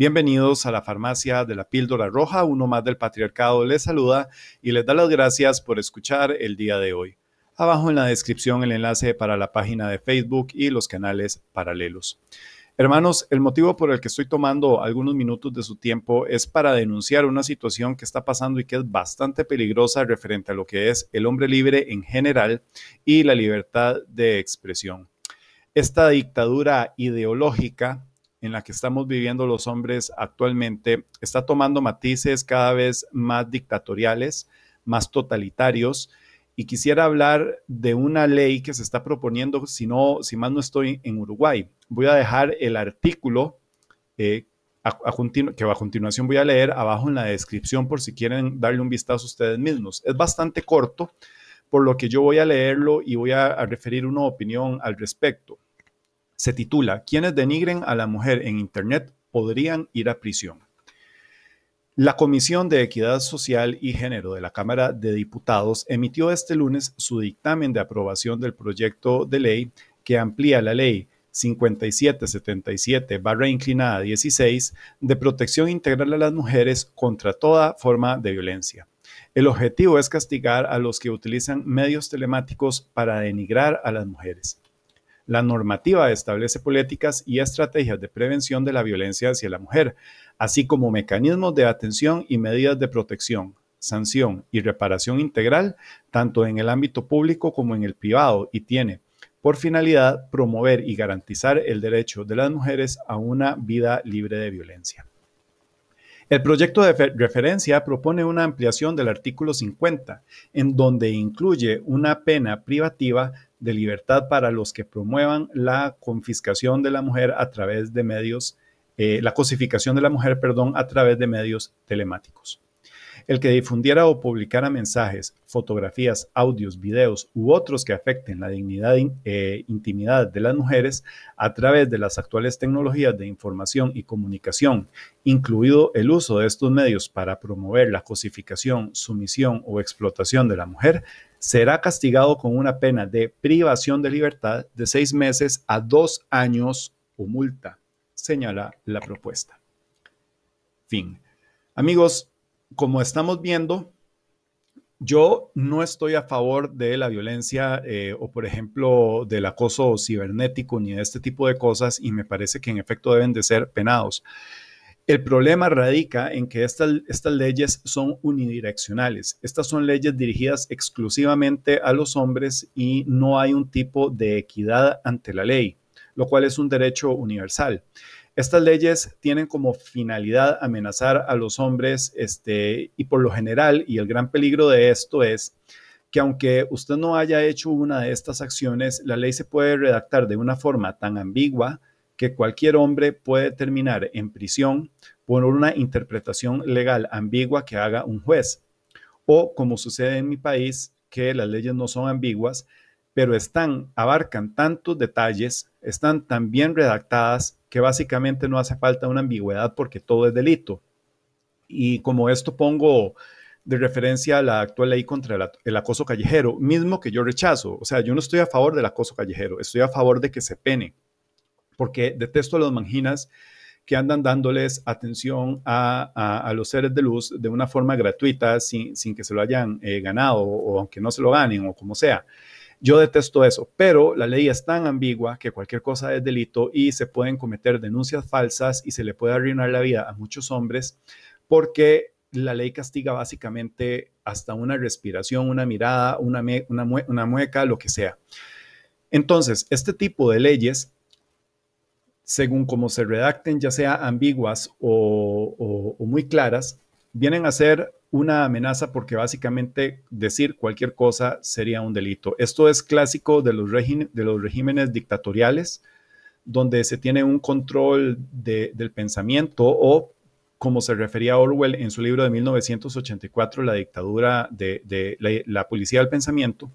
Bienvenidos a la farmacia de la píldora roja, uno más del patriarcado les saluda y les da las gracias por escuchar el día de hoy. Abajo en la descripción el enlace para la página de Facebook y los canales paralelos. Hermanos, el motivo por el que estoy tomando algunos minutos de su tiempo es para denunciar una situación que está pasando y que es bastante peligrosa referente a lo que es el hombre libre en general y la libertad de expresión. Esta dictadura ideológica en la que estamos viviendo los hombres actualmente está tomando matices cada vez más dictatoriales, más totalitarios. Y quisiera hablar de una ley que se está proponiendo, si, no, si más no estoy en Uruguay. Voy a dejar el artículo eh, que a continuación voy a leer abajo en la descripción por si quieren darle un vistazo a ustedes mismos. Es bastante corto, por lo que yo voy a leerlo y voy a referir una opinión al respecto se titula Quienes denigren a la mujer en Internet podrían ir a prisión. La Comisión de Equidad Social y Género de la Cámara de Diputados emitió este lunes su dictamen de aprobación del proyecto de ley que amplía la ley 5777 barra inclinada 16 de protección integral a las mujeres contra toda forma de violencia. El objetivo es castigar a los que utilizan medios telemáticos para denigrar a las mujeres. La normativa establece políticas y estrategias de prevención de la violencia hacia la mujer, así como mecanismos de atención y medidas de protección, sanción y reparación integral, tanto en el ámbito público como en el privado, y tiene por finalidad promover y garantizar el derecho de las mujeres a una vida libre de violencia. El proyecto de referencia propone una ampliación del artículo 50, en donde incluye una pena privativa de libertad para los que promuevan la confiscación de la mujer a través de medios, eh, la cosificación de la mujer, perdón, a través de medios telemáticos. El que difundiera o publicara mensajes, fotografías, audios, videos u otros que afecten la dignidad e intimidad de las mujeres a través de las actuales tecnologías de información y comunicación, incluido el uso de estos medios para promover la cosificación, sumisión o explotación de la mujer, será castigado con una pena de privación de libertad de seis meses a dos años o multa, señala la propuesta. Fin. Amigos, como estamos viendo, yo no estoy a favor de la violencia eh, o, por ejemplo, del acoso cibernético ni de este tipo de cosas y me parece que en efecto deben de ser penados. El problema radica en que estas leyes son unidireccionales. Estas son leyes dirigidas exclusivamente a los hombres y no hay un tipo de equidad ante la ley, lo cual es un derecho universal. Estas leyes tienen como finalidad amenazar a los hombres este, y por lo general, y el gran peligro de esto es que aunque usted no haya hecho una de estas acciones, la ley se puede redactar de una forma tan ambigua que cualquier hombre puede terminar en prisión por una interpretación legal ambigua que haga un juez. O como sucede en mi país, que las leyes no son ambiguas, pero están, abarcan tantos detalles, están tan bien redactadas que básicamente no hace falta una ambigüedad porque todo es delito. Y como esto pongo de referencia a la actual ley contra el, acoso callejero, mismo que yo rechazo. O sea, yo no estoy a favor del acoso callejero, estoy a favor de que se pene, porque detesto a los manginas que andan dándoles atención a, los seres de luz de una forma gratuita, sin, que se lo hayan eh, ganado o aunque no se lo ganen o como sea. Yo detesto eso, pero la ley es tan ambigua que cualquier cosa es delito y se pueden cometer denuncias falsas y se le puede arruinar la vida a muchos hombres porque la ley castiga básicamente hasta una respiración, una mirada, una, mueca, lo que sea. Entonces, este tipo de leyes según como se redacten, ya sea ambiguas o, muy claras, vienen a ser una amenaza porque básicamente decir cualquier cosa sería un delito. Esto es clásico de los, regímenes dictatoriales, donde se tiene un control del pensamiento o, como se refería Orwell en su libro de 1984, la dictadura de, la policía del pensamiento.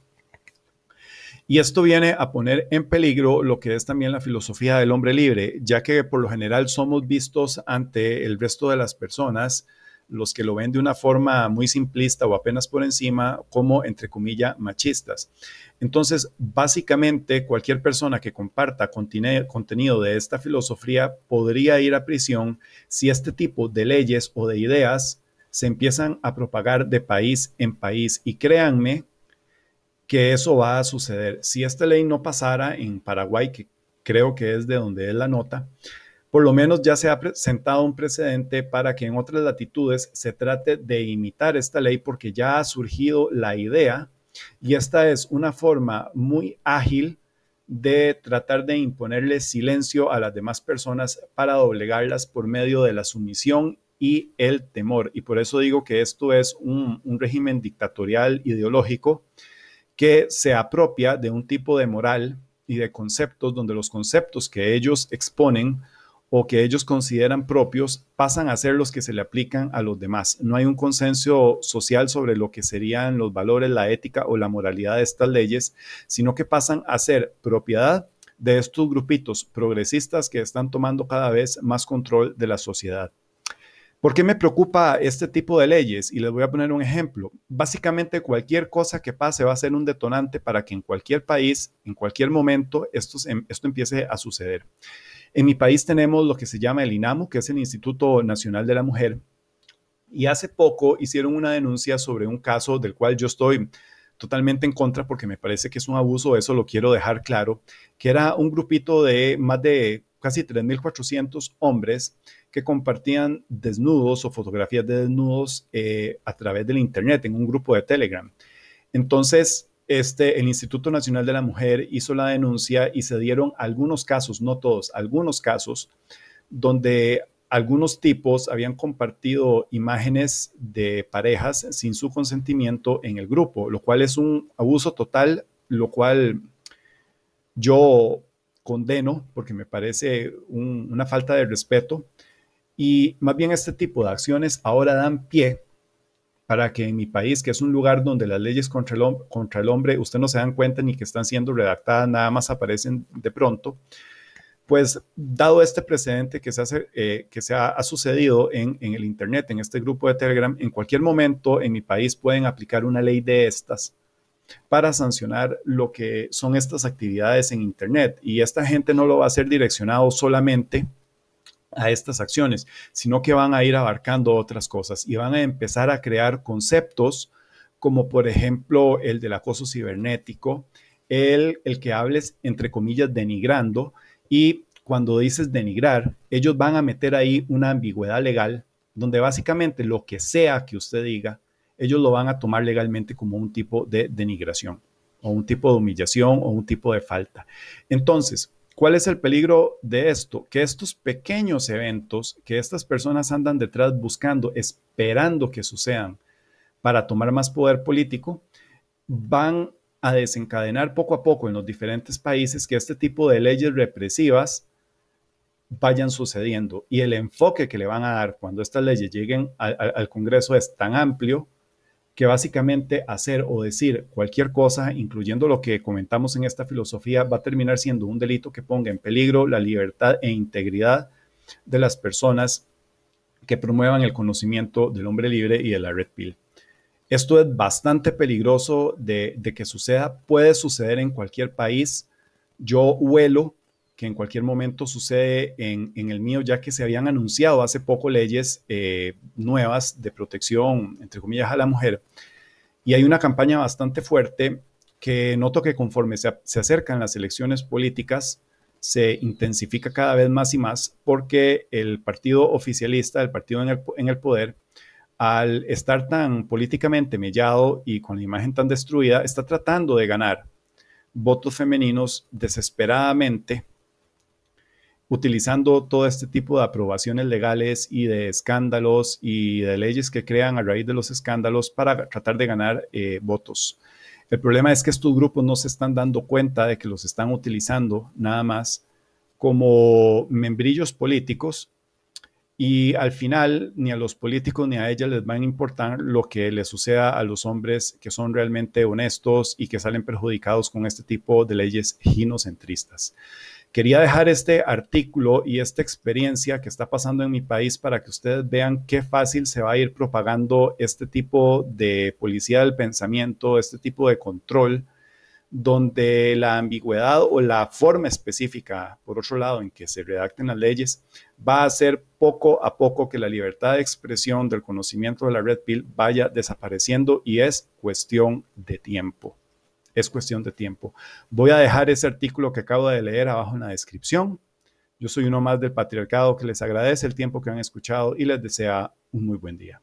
Y esto viene a poner en peligro lo que es también la filosofía del hombre libre, ya que por lo general somos vistos ante el resto de las personas los que lo ven de una forma muy simplista o apenas por encima como, entre comillas, machistas. Entonces, básicamente, cualquier persona que comparta contenido de esta filosofía podría ir a prisión si este tipo de leyes o de ideas se empiezan a propagar de país en país. Y créanme que eso va a suceder. Si esta ley no pasara en Paraguay, que creo que es de donde es la nota, por lo menos ya se ha presentado un precedente para que en otras latitudes se trate de imitar esta ley porque ya ha surgido la idea y esta es una forma muy ágil de tratar de imponerle silencio a las demás personas para doblegarlas por medio de la sumisión y el temor. Y por eso digo que esto es un, régimen dictatorial ideológico que se apropia de un tipo de moral y de conceptos donde los conceptos que ellos exponen o que ellos consideran propios pasan a ser los que se le aplican a los demás. No hay un consenso social sobre lo que serían los valores, la ética o la moralidad de estas leyes, sino que pasan a ser propiedad de estos grupitos progresistas que están tomando cada vez más control de la sociedad. ¿Por qué me preocupa este tipo de leyes? Y les voy a poner un ejemplo. Básicamente cualquier cosa que pase va a ser un detonante para que en cualquier país, en cualquier momento, esto, em, esto empiece a suceder. En mi país tenemos lo que se llama el INAMU, que es el Instituto Nacional de la Mujer, y hace poco hicieron una denuncia sobre un caso del cual yo estoy totalmente en contra porque me parece que es un abuso, eso lo quiero dejar claro, que era un grupito de más de casi 3.400 hombres que compartían desnudos o fotografías de desnudos eh, a través del Internet en un grupo de Telegram. Entonces, este, el Instituto Nacional de la Mujer hizo la denuncia y se dieron algunos casos, no todos, algunos casos, donde algunos tipos habían compartido imágenes de parejas sin su consentimiento en el grupo, lo cual es un abuso total, lo cual yo condeno porque me parece una falta de respeto. Y más bien este tipo de acciones ahora dan pie para que en mi país, que es un lugar donde las leyes contra el, hombre, usted no se dan cuenta ni que están siendo redactadas, nada más aparecen de pronto, pues dado este precedente que se, eh, ha, sucedido en, el Internet, en este grupo de Telegram, en cualquier momento en mi país pueden aplicar una ley de estas para sancionar lo que son estas actividades en Internet. Y esta gente no lo va a ser direccionado solamente a estas acciones, sino que van a ir abarcando otras cosas y van a empezar a crear conceptos como por ejemplo el del acoso cibernético, el, el que hables entre comillas denigrando y cuando dices denigrar, ellos van a meter ahí una ambigüedad legal donde básicamente lo que sea que usted diga, ellos lo van a tomar legalmente como un tipo de denigración o un tipo de humillación o un tipo de falta. Entonces, ¿Cuál es el peligro de esto? Que estos pequeños eventos que estas personas andan detrás buscando, esperando que sucedan para tomar más poder político, van a desencadenar poco a poco en los diferentes países que este tipo de leyes represivas vayan sucediendo. Y el enfoque que le van a dar cuando estas leyes lleguen al, Congreso es tan amplio que básicamente hacer o decir cualquier cosa, incluyendo lo que comentamos en esta filosofía, va a terminar siendo un delito que ponga en peligro la libertad e integridad de las personas que promuevan el conocimiento del hombre libre y de la red pill. Esto es bastante peligroso de, de que suceda, puede suceder en cualquier país. Yo huelo que en cualquier momento sucede en, el mío, ya que se habían anunciado hace poco leyes eh, nuevas de protección, entre comillas, a la mujer. Y hay una campaña bastante fuerte que noto que conforme se, acercan las elecciones políticas, se intensifica cada vez más y más porque el partido oficialista, el partido en el poder, al estar tan políticamente mellado y con la imagen tan destruida, está tratando de ganar votos femeninos desesperadamente utilizando todo este tipo de aprobaciones legales y de escándalos y de leyes que crean a raíz de los escándalos para tratar de ganar eh, votos. El problema es que estos grupos no se están dando cuenta de que los están utilizando nada más como membrillos políticos y al final ni a los políticos ni a ellas les van a importar lo que le suceda a los hombres que son realmente honestos y que salen perjudicados con este tipo de leyes ginocentristas. Quería dejar este artículo y esta experiencia que está pasando en mi país para que ustedes vean qué fácil se va a ir propagando este tipo de policía del pensamiento, este tipo de control, donde la ambigüedad o la forma específica, por otro lado, en que se redacten las leyes, va a hacer poco a poco que la libertad de expresión del conocimiento de la red pill vaya desapareciendo y es cuestión de tiempo es cuestión de tiempo. Voy a dejar ese artículo que acabo de leer abajo en la descripción. Yo soy uno más del patriarcado que les agradece el tiempo que han escuchado y les desea un muy buen día.